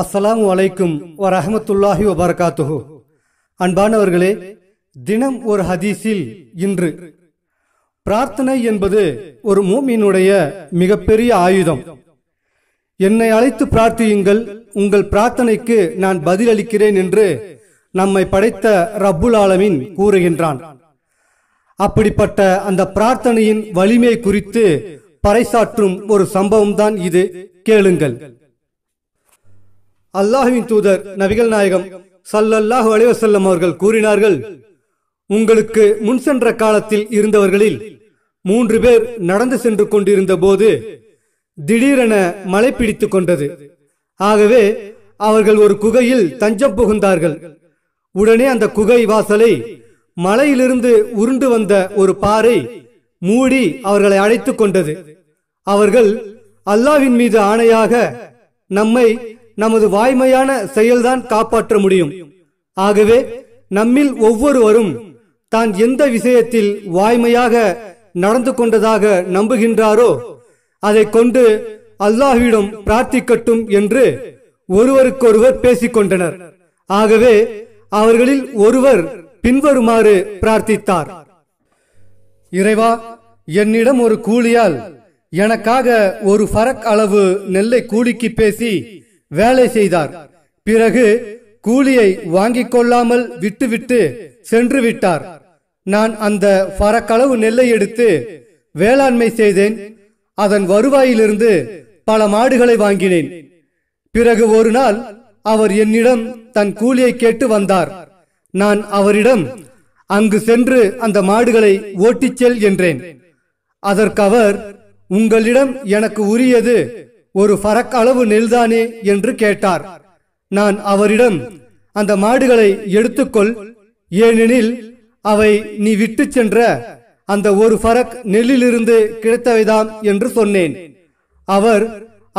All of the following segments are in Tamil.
அஸ்லாம் வலைக்கும் வரஹமத்துல்லாஹி வபர்காத்துஹு அன்பானவர்களே தினம் ஒரு ஹதீஸில் இன்று பிரார்த்தனை என்பது ஒரு மூமியினுடைய மிகப்பெரிய ஆயுதம் என்னை அழைத்து பிரார்த்தியுங்கள் உங்கள் பிரார்த்தனைக்கு நான் பதிலளிக்கிறேன் என்று நம்மை படைத்த ரப்புல் ஆலமின் கூறுகின்றான் அப்படிப்பட்ட அந்த பிரார்த்தனையின் வலிமை குறித்து பறைசாற்றும் ஒரு சம்பவம் தான் இது கேளுங்கள் அல்லாஹுவின் தூதர் நபிகள் நாயகம் சல்லல்லாஹு அலைவசல்லம் அவர்கள் கூறினார்கள் உங்களுக்கு முன் சென்ற காலத்தில் இருந்தவர்களில் மூன்று பேர் நடந்து சென்று கொண்டிருந்த போது திடீரென மழை பிடித்து கொண்டது ஆகவே அவர்கள் ஒரு குகையில் தஞ்சம் புகுந்தார்கள் உடனே அந்த குகை வாசலை மலையிலிருந்து உருண்டு வந்த ஒரு பாறை மூடி அவர்களை அழைத்து கொண்டது அவர்கள் அல்லாவின் மீது ஆணையாக நம்மை நமது வாய்மையான செயல்தான் காப்பாற்ற முடியும் ஆகவே நம்மில் ஒவ்வொருவரும் தான் எந்த விஷயத்தில் வாய்மையாக நடந்து கொண்டதாக நம்புகின்றாரோ அதை கொண்டு அல்லாஹ்விடம் பிரார்த்திக்கட்டும் என்று ஒருவருக்கொருவர் பேசிக்கொண்டனர் ஆகவே அவர்களில் ஒருவர் பின்வருமாறு பிரார்த்தித்தார் இறைவா என்னிடம் ஒரு கூலியால் எனக்காக ஒரு ஃபரக் அளவு நெல்லை கூலிக்கு பேசி வேலை செய்தார் பிறகு கூலியை வாங்கிக் கொள்ளாமல் விட்டுவிட்டு சென்று விட்டார் நான் அந்த பரக்களவு நெல்லை எடுத்து வேளாண்மை செய்தேன் அதன் வருவாயிலிருந்து பல மாடுகளை வாங்கினேன் பிறகு ஒரு நாள் அவர் என்னிடம் தன் கூலியை கேட்டு வந்தார் நான் அவரிடம் அங்கு சென்று அந்த மாடுகளை ஓட்டிச் செல் என்றேன் அதற்கு அவர் உங்களிடம் எனக்கு உரியது ஒரு ஃபரக் அளவு நெல்தானே என்று கேட்டார் நான் அவரிடம் அந்த மாடுகளை எடுத்துக்கொள் ஏனெனில் அவை நீ விட்டு சென்ற அந்த ஒரு ஃபரக் நெல்லிலிருந்து கிடைத்தவைதாம் என்று சொன்னேன் அவர்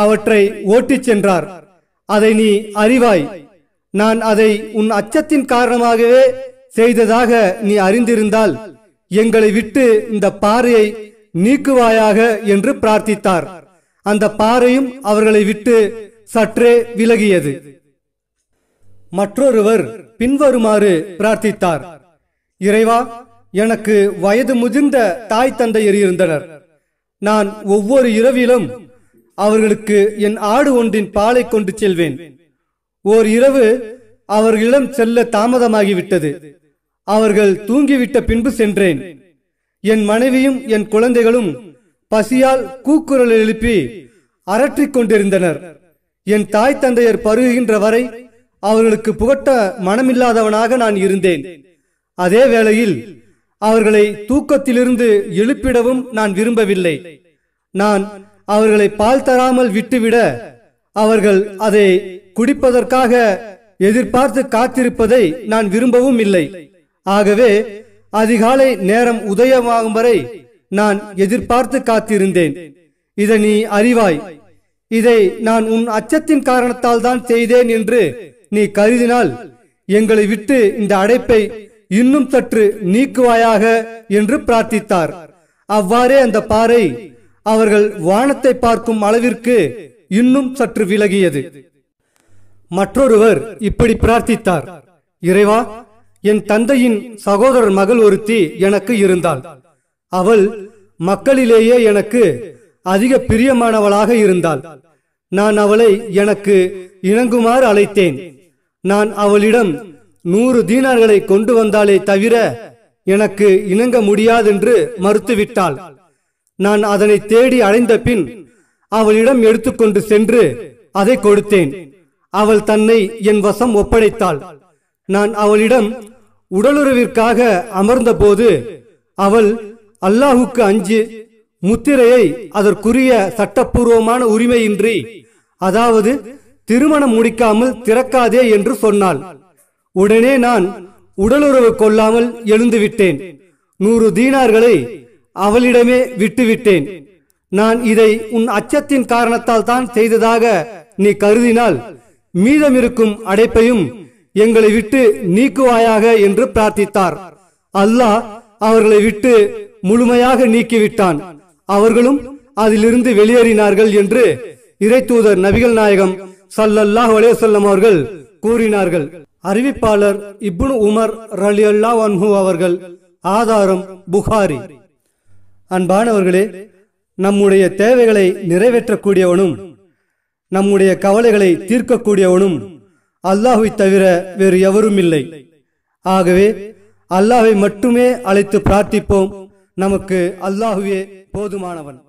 அவற்றை ஓட்டிச் சென்றார் அதை நீ அறிவாய் நான் அதை உன் அச்சத்தின் காரணமாகவே செய்ததாக நீ அறிந்திருந்தால் எங்களை விட்டு இந்த பாறையை நீக்குவாயாக என்று பிரார்த்தித்தார் அந்த பாறையும் அவர்களை விட்டு சற்றே விலகியது மற்றொருவர் பின்வருமாறு பிரார்த்தித்தார் இறைவா எனக்கு வயது முதிர்ந்த தாய் தந்தையர் இருந்தனர் நான் ஒவ்வொரு இரவிலும் அவர்களுக்கு என் ஆடு ஒன்றின் பாலை கொண்டு செல்வேன் ஓர் இரவு அவர்களிடம் செல்ல தாமதமாகிவிட்டது அவர்கள் தூங்கிவிட்ட பின்பு சென்றேன் என் மனைவியும் என் குழந்தைகளும் பசியால் கூக்குரல் எழுப்பி அரற்றிக் கொண்டிருந்தனர் என் தாய் தந்தையர் பருகுகின்ற வரை அவர்களுக்கு புகட்ட மனமில்லாதவனாக நான் இருந்தேன் அதே வேளையில் அவர்களை தூக்கத்திலிருந்து எழுப்பிடவும் நான் விரும்பவில்லை நான் அவர்களை பால் தராமல் விட்டுவிட அவர்கள் அதை குடிப்பதற்காக எதிர்பார்த்து காத்திருப்பதை நான் விரும்பவும் இல்லை ஆகவே அதிகாலை நேரம் உதயமாகும் வரை நான் எதிர்பார்த்து காத்திருந்தேன் இதை நீ அறிவாய் இதை நான் உன் அச்சத்தின் காரணத்தால் தான் செய்தேன் என்று நீ கருதினால் எங்களை விட்டு இந்த அடைப்பை இன்னும் சற்று நீக்குவாயாக என்று பிரார்த்தித்தார் அவ்வாறே அந்த பாறை அவர்கள் வானத்தை பார்க்கும் அளவிற்கு இன்னும் சற்று விலகியது மற்றொருவர் இப்படி பிரார்த்தித்தார் இறைவா என் தந்தையின் சகோதரர் மகள் ஒருத்தி எனக்கு இருந்தாள் அவள் மக்களிலேயே எனக்கு அதிக பிரியமானவளாக இருந்தாள் நான் அவளை எனக்கு இணங்குமாறு அழைத்தேன் நான் அவளிடம் நூறு தீனார்களை கொண்டு வந்தாலே தவிர எனக்கு இணங்க முடியாதென்று மறுத்துவிட்டாள் நான் அதனை தேடி அடைந்த பின் அவளிடம் எடுத்துக்கொண்டு சென்று அதை கொடுத்தேன் அவள் தன்னை என் வசம் ஒப்படைத்தாள் நான் அவளிடம் உடலுறவிற்காக அமர்ந்தபோது அவள் அல்லாஹுக்கு அஞ்சு முத்திரையை அதற்குரிய சட்டப்பூர்வமான உரிமையின்றி அதாவது திருமணம் முடிக்காமல் திறக்காதே என்று சொன்னாள் உடனே நான் உடலுறவு கொள்ளாமல் எழுந்துவிட்டேன் நூறு தீனார்களை அவளிடமே விட்டுவிட்டேன் நான் இதை உன் அச்சத்தின் காரணத்தால் தான் செய்ததாக நீ கருதினால் மீதமிருக்கும் அடைப்பையும் எங்களை விட்டு நீக்குவாயாக என்று பிரார்த்தித்தார் அல்லாஹ் அவர்களை விட்டு முழுமையாக நீக்கிவிட்டான் அவர்களும் அதிலிருந்து வெளியேறினார்கள் என்று தூதர் நபிகள் நாயகம் சல்லல்லாஹ் அலேசல்லம் அவர்கள் கூறினார்கள் அறிவிப்பாளர் இப்னு உமர் ரலி அல்லா வன்ஹு அவர்கள் ஆதாரம் புகாரி அன்பானவர்களே நம்முடைய தேவைகளை நிறைவேற்றக்கூடியவனும் நம்முடைய கவலைகளை தீர்க்கக்கூடியவனும் அல்லாஹை தவிர வேறு எவரும் இல்லை ஆகவே அல்லாஹை மட்டுமே அழைத்து பிரார்த்திப்போம் நமக்கு அல்லாஹுவே போதுமானவன்